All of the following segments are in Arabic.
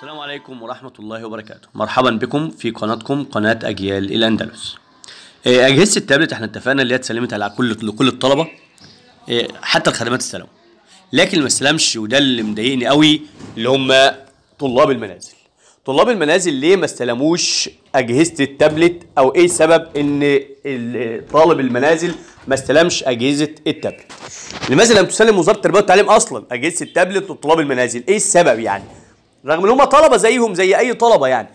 السلام عليكم ورحمة الله وبركاته مرحبا بكم في قناتكم قناة أجيال الأندلس إيه، أجهزة التابلت احنا اتفقنا اللي هي اتسلمت على كل لكل الطلبة إيه، حتى الخدمات استلموا لكن اللي ما استلمش وده اللي مضايقني قوي اللي هم طلاب المنازل طلاب المنازل ليه ما استلموش أجهزة التابلت أو إيه سبب إن طالب المنازل ما استلمش أجهزة التابلت لماذا لم تسلم وزارة التربية والتعليم أصلا أجهزة التابلت لطلاب المنازل إيه السبب يعني رغم ان هم طلبه زيهم زي اي طلبه يعني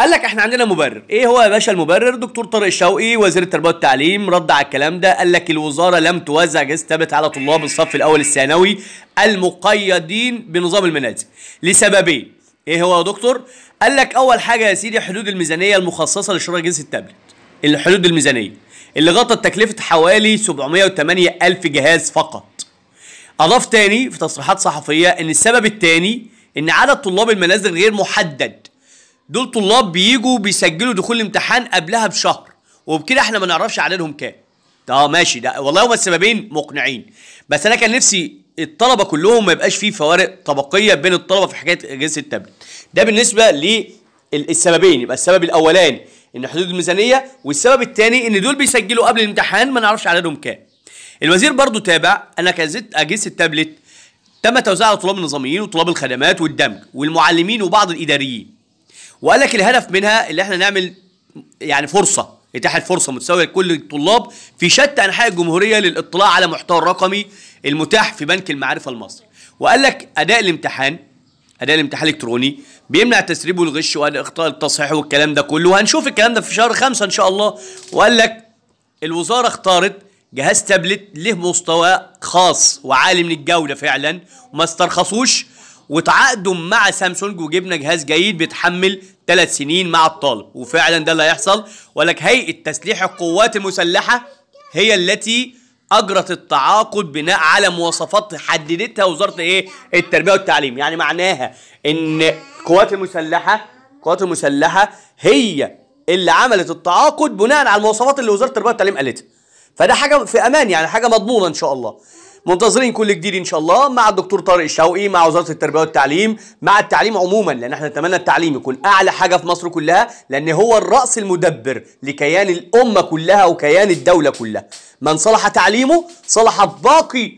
قال لك احنا عندنا مبرر ايه هو يا باشا المبرر دكتور طارق شوقي وزير التربيه والتعليم رد على الكلام ده قال لك الوزاره لم توزع جهاز ثابت على طلاب الصف الاول الثانوي المقيدين بنظام المنازل لسببين ايه هو يا دكتور قال لك اول حاجه يا سيدي حدود الميزانيه المخصصه لشراء اجهزه التابلت الحدود الميزانيه اللي غطت تكلفه حوالي 708 الف جهاز فقط اضاف تاني في تصريحات صحفيه ان السبب التاني ان عدد طلاب المنازل غير محدد دول طلاب بيجوا بيسجلوا دخول الامتحان قبلها بشهر وبكده احنا ما نعرفش عددهم كام اه ماشي ده والله هما السببين مقنعين بس انا كان نفسي الطلبه كلهم ما يبقاش فيه فوارق طبقيه بين الطلبه في حكايه اجهزه التابلت ده بالنسبه للسببين يبقى السبب الاولاني ان حدود الميزانيه والسبب الثاني ان دول بيسجلوا قبل الامتحان ما نعرفش عددهم كام الوزير برضو تابع انا كاجهزه التابلت تم توزيعها على طلاب النظاميين وطلاب الخدمات والدمج والمعلمين وبعض الاداريين وقال لك الهدف منها اللي احنا نعمل يعني فرصه اتاحت فرصه متساويه لكل الطلاب في شتى انحاء الجمهوريه للاطلاع على محتوى الرقمي المتاح في بنك المعرفه المصري وقال لك اداء الامتحان اداء الامتحان الالكتروني بيمنع تسريب الغش واخطاء التصحيح والكلام ده كله وهنشوف الكلام ده في شهر خمسة ان شاء الله وقال لك الوزاره اختارت جهاز تابلت له مستوى خاص وعالي من الجوده فعلا وما استرخصوش وتعاقدوا مع سامسونج وجبنا جهاز جيد بيتحمل ثلاث سنين مع الطالب وفعلا ده اللي هيحصل ولك هيئه تسليح القوات المسلحه هي التي اجرت التعاقد بناء على مواصفات حددتها وزاره ايه التربيه والتعليم يعني معناها ان القوات المسلحه القوات المسلحه هي اللي عملت التعاقد بناء على المواصفات اللي وزاره التربيه والتعليم قالتها فده حاجه في امان يعني حاجه مضمونه ان شاء الله منتظرين كل جديد ان شاء الله مع الدكتور طارق شوقي مع وزاره التربيه والتعليم مع التعليم عموما لان احنا نتمنى التعليم يكون اعلى حاجه في مصر كلها لان هو الراس المدبر لكيان الامه كلها وكيان الدوله كلها من صلح تعليمه صلحت باقي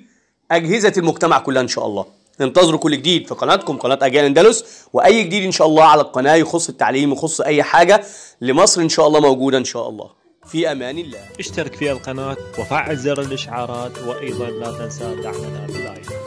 اجهزه المجتمع كلها ان شاء الله انتظروا كل جديد في قناتكم قناه اجيال اندلس واي جديد ان شاء الله على القناه يخص التعليم يخص اي حاجه لمصر ان شاء الله موجوده ان شاء الله في أمان الله اشترك في القناة وفعل زر الإشعارات وأيضا لا تنسى دعمنا باللايك